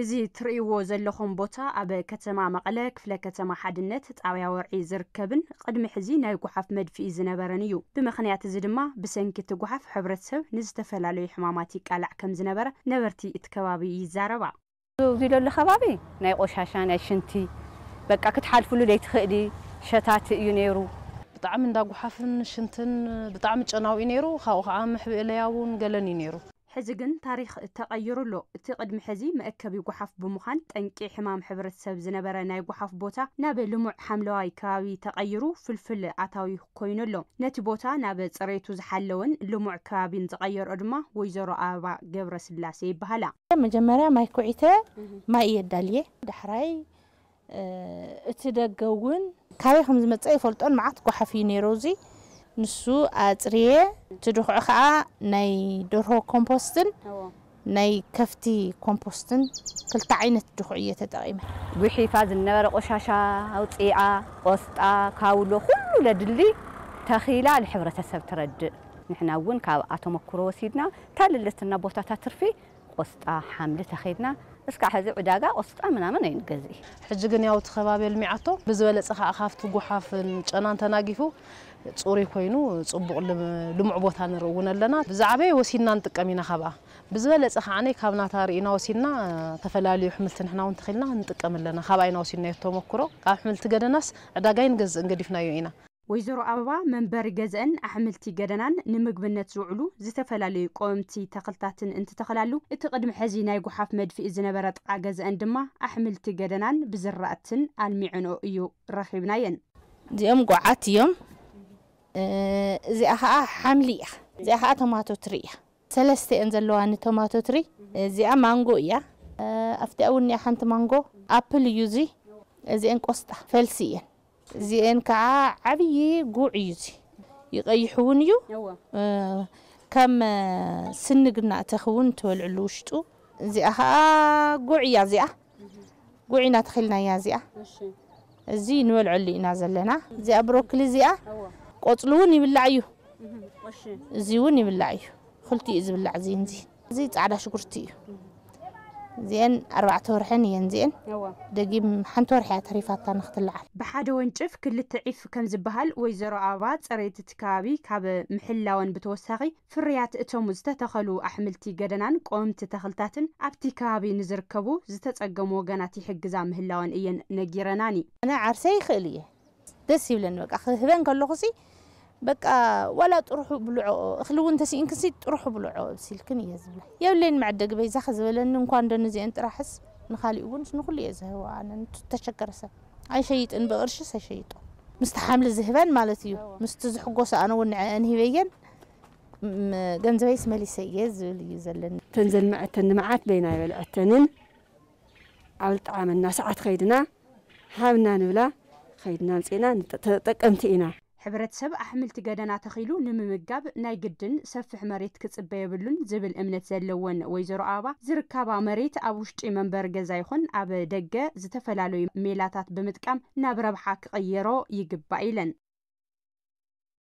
እዚ እትርእይዎ ዘለኹም ቦታ ኣብ ከተማ መቐለ ክፍለ ከተማ ሓድነት ጣብያ ወርዒ ዝርከብን ቅድሚ ሕዚ ናይ ጉሓፍ መድፊ ዝነበረን እዩ ብምኽንያት እዚ ድማ ብሰንኪ እቲ ጉሓፍ ሕብረተሰብ ንዝተፈላለዩ ሕማማት ይቃላዕ ከም ዝነበረ ነበርቲ እቲ ከባቢ ይዛረባ እዚ ዘሎ ከባቢ ናይ ቆሻሻ ናይ ሽንቲ በቃ ክትሓልፍሉ ዘይትኽእሊ ሸታት እዩ ነይሩ ብጣዕሚ እንዳጉሓፍን ሽንትን ብጣዕሚ ጨናው እዩ ነይሩ ካብኡ ከዓ ምሕብእለያ እውን ገለን እዩ ነይሩ ሕዚ ግን ታሪክ ተቐይሩ ኣሎ እቲ ቅድሚ ሕዚ መእከቢ ጓሓፍ ብምዃን ጠንቂ ሕማም ሕብረተሰብ ዝነበረ ናይ ጓሓፍ ቦታ ናብ ልሙዕ ሓምለዋይ ከባቢ ተቐይሩ ፍልፍል ኣታዊ ኮይኑ ኣሎ ነቲ ቦታ ናብ ፅሬቱ ዝሓለወን ልሙዕ ከባቢን ዝቐየርኦ ድማ ወይዘሮ ኣበባ ገብረ ስላሴ ይበሃላ መጀመርያ ማይ ኩዒተ ማይ እየ ዳልየ ዳሕራይ እቲ ደገ እውን ካበይ ከም ዝመፀ ይፈልጦን መዓት ጓሓፍ እዩ ነይሩ እዚ نسو أتريه تدخل خاء ناي درو كومبوستن ناي كفتي كومبوستن كل تعينة تدخلية تدائمة وحي فاز النبر قشاشة أو تقيعة قصطة كاولو كل لدلي تخيلة الحبرة تسب ترد نحنا وين كاو أتومكرو سيدنا تال اللي تنبوتا تترفي ቆስጣ ሓምሊ ተኸይድና እስካብ ሕዚ ዕዳጋ ቆስጣ ምናምን ኣይንገዝኢ ሕጂ ግን ያው እቲ ከባቢ ልሚዓቶ ብዝበለፀ ከዓ ካብቲ ጉሓፍን ጨናን ተናጊፉ ፅሩይ ኮይኑ ፅቡቅ ልሙዕ ቦታ ንርኢ እውን ኣለና ብዛዕበየ ወሲድና ንጥቀም ኢና ካብኣ ብዝበለፀ ከዓነይ ካብ ናታ ርኢና ወሲድና ተፈላለዩ ኣሕምልቲ ንሕና እውን ተኽልና ንጥቀም ኣለና ካብኣ ኢና ወሲድናዮ ተመክሮ ካብ ኣሕምልቲ ገደናስ ዕዳጋ ይንገዝእ እንገዲፍናዮ ኢና ወይዘሮ ኣበባ መንበሪ ገዝአን ኣሕምልቲ ገደናን ንምግብነት ዝውዕሉ ዝተፈላለዩ ቆምቲ ተኽልታትን እንትተኽላሉ እቲ ቅድሚ ሕዚ ናይ ጉሓፍ መድፊኢ ዝነበረ ጥቃ ገዝአን ድማ ኣሕምልቲ ገደናን ብዝራእትን ኣልሚዕንኦ እዩ ረኺብና የን እዚኦም ጉዓት እዮም እዚኣ ከዓ ሓምሊ እያ እዚኣ ከዓ ቶማቶ ትሪ እያ ሰለስተ እየን ዘለዋ ንቶማቶ ትሪ እዚኣ ማንጎ እያ ኣብቲኣ እውን ሓንቲ ማንጎ ኣፕል እዩ እዚ እዚአን ቆስጣ ፈልሲ እየን እዚአን ከዓ ዓብይ ጉዕ እዩ እዚ ይቀይሕ እውን እዩ ከም ስኒ ግናእተኽ እውን ትበልዕሉ ውሽጡ እዚኣ ከዓ ጉዕ እያ እዚኣ ጉዕ ኢና ተኽልናያ እዚኣ እዚ ንበልዐሉ ኢና ዘለና እዚኣ ብሮክሊ እዚኣ ቆፅሉ እውን ይብላዕ እዩ እዚ እውን ይብላዕ እዩ ክልቲኡ ዝብላዕ እዚ እዚ ፃዕዳ ሽጉርቲ እዩ زين أربعة تورحين ينزين دقيم حنتور حياة تريفات تنخت اللعب بحد ونشف كل التعيف كم زبهل ويزرع أبات ريت تكابي كاب محلة ون بتوسعي فريات أتوم زتتخلو أحملتي جدنا قوم تتخلتاتن أبتي كابي نزر كبو زتت وجناتي حق زام هلا ون إين نجيرناني أنا عرسي خليه تسيب لنا هبن كل خصي بقى ولا تروحوا بلعوا خلو انت سي انك سي تروحوا بلعوا سلكن يا زبل يا ولين معدق بيزا خزبلن انكو عندنا زي انت راح حس نخلي ابون شنو خلي يزهو انا انت تشكر سا اي شيء ان بغرش سا شيء مستحمل زهبان مالتي مستزحق قوسا انا ون انهي بيان جنزوي اسمه لي سيز اللي زلن تنزل مع تنمعات بينا بالاتنن على طعام الناس عاد خيدنا حابنا نبلا خيدنا نسينا تقمتينا ሕብረተሰብ ኣሕምልቲ ገደና ተኺሉ ንምምጋብ ናይ ግድን ሰፊሕ መሬት ክፅበ የብሉን ዝብል እምነት ዘለዎን ወይዘሮ ኣበባ ዝርከባ መሬት ኣብ ውሽጢ መንበሪ ገዛ ይኹን ኣብ ደገ ዝተፈላለዩ ሜላታት ብምጥቃም ናብ ረብሓ ክቕየሮ ይግባእ ኢለን